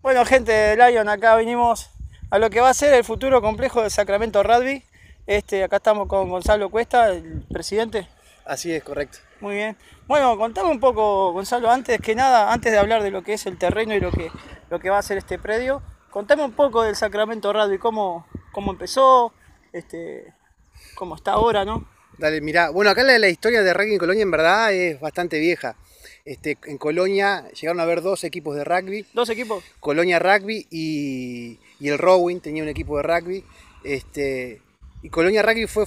Bueno gente de Lion, acá vinimos a lo que va a ser el futuro complejo de Sacramento Rugby. Este, acá estamos con Gonzalo Cuesta, el presidente. Así es, correcto. Muy bien. Bueno, contame un poco, Gonzalo, antes que nada, antes de hablar de lo que es el terreno y lo que, lo que va a ser este predio, contame un poco del Sacramento Rugby, cómo, cómo empezó, este, cómo está ahora, ¿no? Dale, mira. bueno, acá la, la historia de Rugby en Colonia en verdad es bastante vieja. Este, en Colonia llegaron a ver dos equipos de rugby. ¿Dos equipos? Colonia Rugby y, el Rowing tenía un equipo de rugby. Este, y Colonia Rugby fue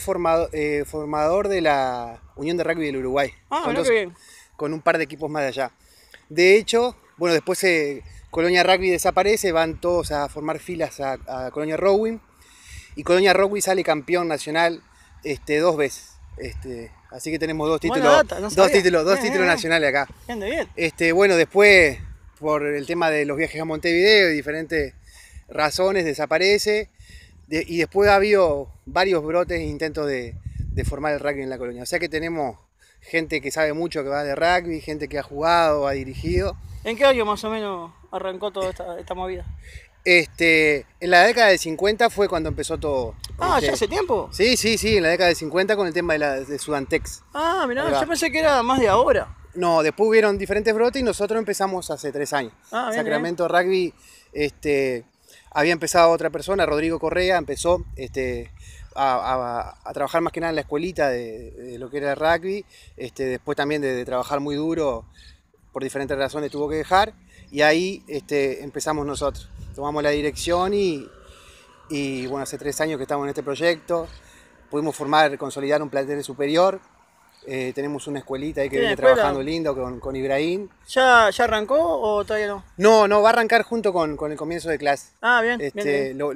eh, formador de la Unión de Rugby del Uruguay. Ah, con, bien. con un par de equipos más de allá. De hecho, bueno, después eh, Colonia Rugby desaparece, van todos a formar filas a, Colonia Rowing. Y Colonia Rugby sale campeón nacional este, dos veces. Este, Así que tenemos dos títulos, dos títulos, nacionales acá. Bien, este, bueno, después por el tema de los viajes a Montevideo y diferentes razones desaparece. y después ha habido varios brotes e intentos de, formar el rugby en la colonia. O sea que tenemos gente que sabe mucho que va de rugby, gente que ha jugado, ha dirigido. ¿En qué año más o menos arrancó toda esta movida? Este, en la década de 50 fue cuando empezó todo. Ah, este, ¿ya hace tiempo? Sí, sí, sí, en la década de 50 con el tema de, Sudantex. Ah, mirá, yo pensé que era más de ahora. No, después hubieron diferentes brotes y nosotros empezamos hace tres años. Ah, Sacramento Rugby, este, había empezado otra persona, Rodrigo Correa, empezó este, a, trabajar más que nada en la escuelita de, lo que era el rugby. Este, después también de, trabajar muy duro, por diferentes razones tuvo que dejar. Y ahí este, empezamos nosotros tomamos la dirección y, bueno, hace tres años que estamos en este proyecto. Pudimos formar, consolidar un plantel superior. Eh, tenemos una escuelita ahí que viene trabajando lindo con, con Ibrahim. ¿Ya, ¿Ya arrancó o todavía no? No, no, va a arrancar junto con, con el comienzo de clase. Ah, bien. Este, lo,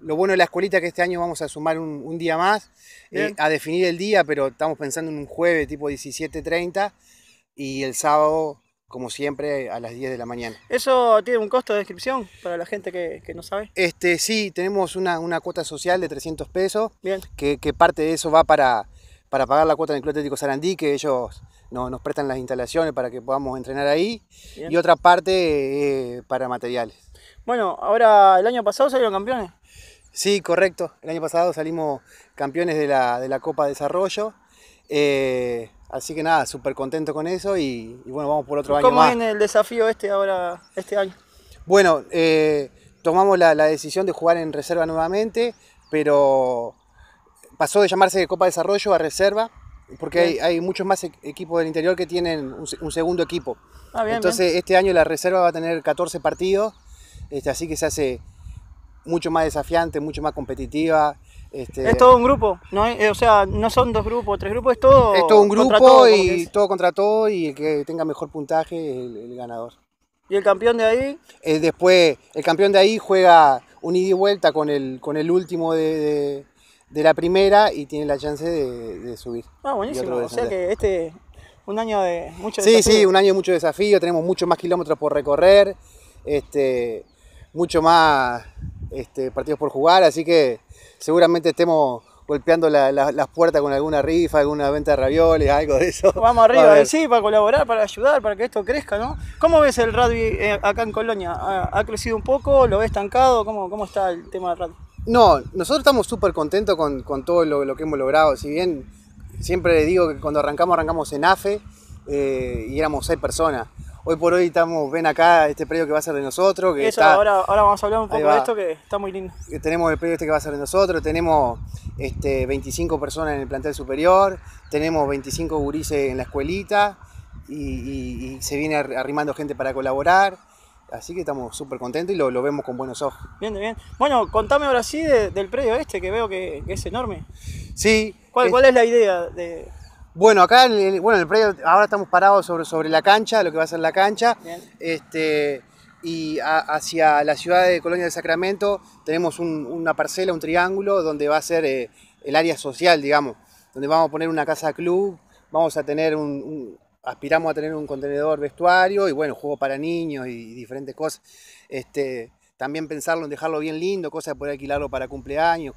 bueno de la escuelita es que este año vamos a sumar un, día más, eh, a definir el día, pero estamos pensando en un jueves tipo 17.30 y el sábado como siempre, a las 10 de la mañana. ¿Eso tiene un costo de inscripción para la gente que, no sabe? Este, sí, tenemos una, cuota social de 300 pesos, Bien. Que, parte de eso va para, para pagar la cuota del Club Atlético Sarandí, que ellos nos prestan las instalaciones para que podamos entrenar ahí, y otra parte eh, para materiales. Bueno, ahora el año pasado salieron campeones. Sí, correcto. El año pasado salimos campeones de la, de la Copa Desarrollo eh, así que nada, súper contento con eso y, bueno, vamos por otro año. ¿Cómo viene el desafío este ahora, este año? Bueno, eh, tomamos la, decisión de jugar en reserva nuevamente, pero pasó de llamarse Copa Desarrollo a reserva, porque hay, muchos más e-, equipos del interior que tienen un, segundo equipo. Ah, Entonces este año la reserva va a tener 14 partidos, este, así que se hace mucho más desafiante, mucho más competitiva. Este, es todo un grupo, eh, o sea, no son dos grupos, tres grupos, es todo. Es todo un grupo y todo contra todo y el que tenga mejor puntaje es el, ganador. ¿Y el campeón de ahí? Eh, después, el campeón de ahí juega un ida y vuelta con el, con el último de, la primera y tiene la chance de, subir. Ah, buenísimo. O sea que este, un año de mucho desafío. Sí, sí, un año de mucho desafío, tenemos muchos más kilómetros por recorrer, este, mucho más este, partidos por jugar, así que seguramente estemos golpeando las puertas con alguna rifa, alguna venta de ravioles, algo de eso. Vamos arriba, sí, para colaborar, para ayudar, para que esto crezca, ¿no? ¿Cómo ves el rugby eh, acá en Colonia? ¿Ha, crecido un poco? ¿Lo ves estancado? ¿Cómo, cómo está el tema del rugby? No, nosotros estamos súper contentos con, todo lo, que hemos logrado. Si bien siempre digo que cuando arrancamos, arrancamos en AFE eh, y éramos seis personas. Hoy por hoy estamos, ven acá este predio que va a ser de nosotros. Que Eso, ahora, ahora vamos a hablar un poco de esto que está muy lindo. Tenemos el predio este que va a ser de nosotros, tenemos este, 25 personas en el plantel superior, tenemos 25 gurises en la escuelita y, se viene arrimando gente para colaborar. Así que estamos súper contentos y lo, vemos con buenos ojos. Bien, bien. Bueno, contame ahora sí del predio este que veo que, es enorme. Sí. ¿Cuál, ¿Cuál es la idea de, bueno, acá en el, bueno, el predio ahora estamos parados sobre, sobre la cancha, lo que va a ser la cancha. Este, y hacia la ciudad de Colonia del Sacramento tenemos una parcela, un triángulo, donde va a ser eh, el área social, digamos, donde vamos a poner una casa club, vamos a tener un, aspiramos a tener un contenedor vestuario y bueno, juego para niños y, diferentes cosas. Este, también pensarlo en dejarlo bien lindo, cosas de poder alquilarlo para cumpleaños,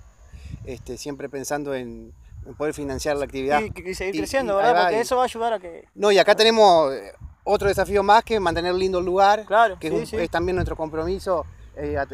este, siempre pensando en, poder financiar la actividad. Y, seguir creciendo, ¿verdad? Porque eso va a ayudar a que... No, y acá tenemos eh, otro desafío más que mantener lindo el lugar, claro, que es, también nuestro compromiso. Eh, a,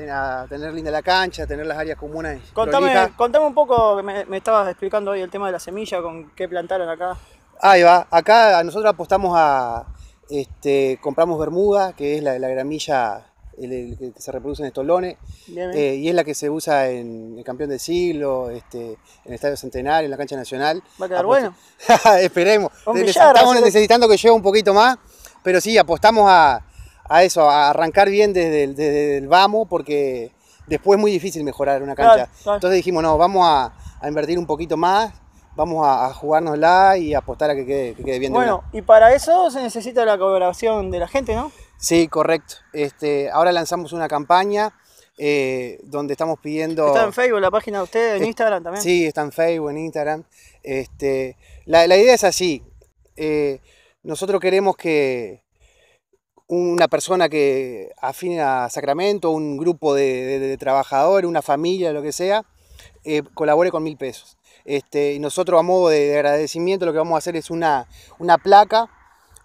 tener linda la cancha, a tener las áreas comunes. Contame, contame un poco, me, estabas explicando hoy el tema de la semilla, con qué plantaron acá. Ahí va, acá nosotros apostamos a, este, compramos Bermuda, que es la, la gramilla que se reproduce en estolones, eh, y es la que se usa en el campeón del siglo, este, en el Estadio Centenario, en la cancha nacional. Va a quedar bueno. Esperemos. estamos necesitando que lleve un poquito más, pero sí, apostamos a, eso, a arrancar bien desde el, vamos, porque después es muy difícil mejorar una cancha. Entonces dijimos, no, vamos a, invertir un poquito más, vamos a, a jugárnosla y apostar a que quede, bien. Bueno, y para eso se necesita la colaboración de la gente, ¿no? Sí, correcto. Este, ahora lanzamos una campaña eh, donde estamos pidiendo... Está en Facebook la página de ustedes, en eh, Instagram también. Sí, está en Facebook, en Instagram. Este, la, idea es así. Eh, nosotros queremos que una persona que afine a Sacramento, un grupo de, trabajadores, una familia, lo que sea, colabore con mil pesos. Este, y nosotros a modo de, agradecimiento lo que vamos a hacer es una, una placa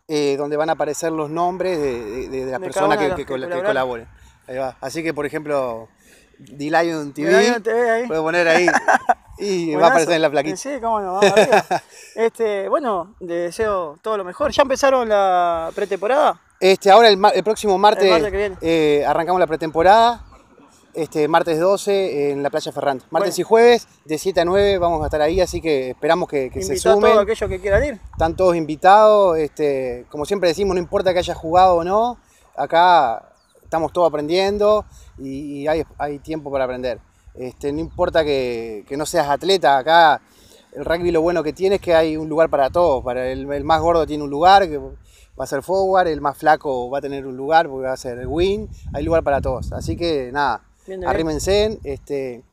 eh, donde van a aparecer los nombres de, las personas que, colaboren. Así que, por ejemplo, d TV, poner ahí y va a aparecer en la plaquita. Sí, cómo no, este, bueno, deseo todo lo mejor. ¿Ya empezaron la pretemporada? Este, ahora el, próximo martes, eh, arrancamos la pretemporada este martes 12 en la playa Ferrando Martes y jueves de 7 a 9 vamos a estar ahí, así que esperamos que, se sumen. a todos aquellos que quieran ir. Están todos invitados, este, como siempre decimos, no importa que hayas jugado o no, acá estamos todos aprendiendo y, hay, tiempo para aprender. Este, no importa que, no seas atleta, acá el rugby lo bueno que tiene es que hay un lugar para todos, para el, más gordo tiene un lugar, que, va a ser forward, el más flaco va a tener un lugar porque va a ser wing win, hay lugar para todos. Así que nada, Bien, arrímense, este,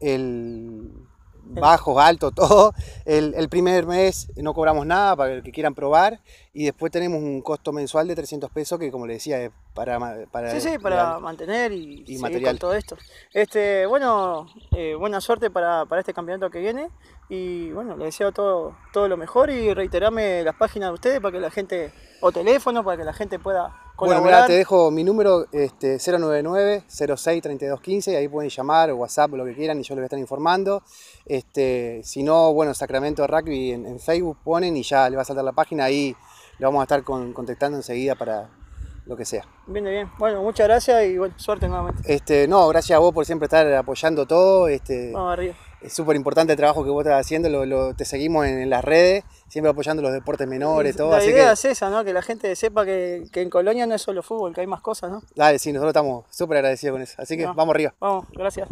el eh. bajo, alto, todo. El, primer mes no cobramos nada para el que quieran probar y después tenemos un costo mensual de 300 pesos que como le decía es para, para, mantener y, y material. todo esto. Este, bueno, eh, buena suerte para, este campeonato que viene y bueno, le deseo todo, todo lo mejor y reiterarme las páginas de ustedes para que la gente, o teléfono, para que la gente pueda bueno, mira, te dejo mi número este, 099-06-3215, ahí pueden llamar WhatsApp, lo que quieran, y yo les voy a estar informando. Este, si no, bueno, Sacramento Rugby en, Facebook ponen y ya le va a saltar la página, ahí lo vamos a estar contactando enseguida para lo que sea. Bien, bien. Bueno, muchas gracias y suerte nuevamente. Este, no, gracias a vos por siempre estar apoyando todo. Este, vamos arriba es súper importante el trabajo que vos estás haciendo, te seguimos en, las redes, siempre apoyando los deportes menores, todo. así idea que... es esa, Que la gente sepa que, en Colonia no es solo fútbol, que hay más cosas, ¿no? Dale, sí, nosotros estamos súper agradecidos con eso. Así que vamos arriba. Vamos, gracias.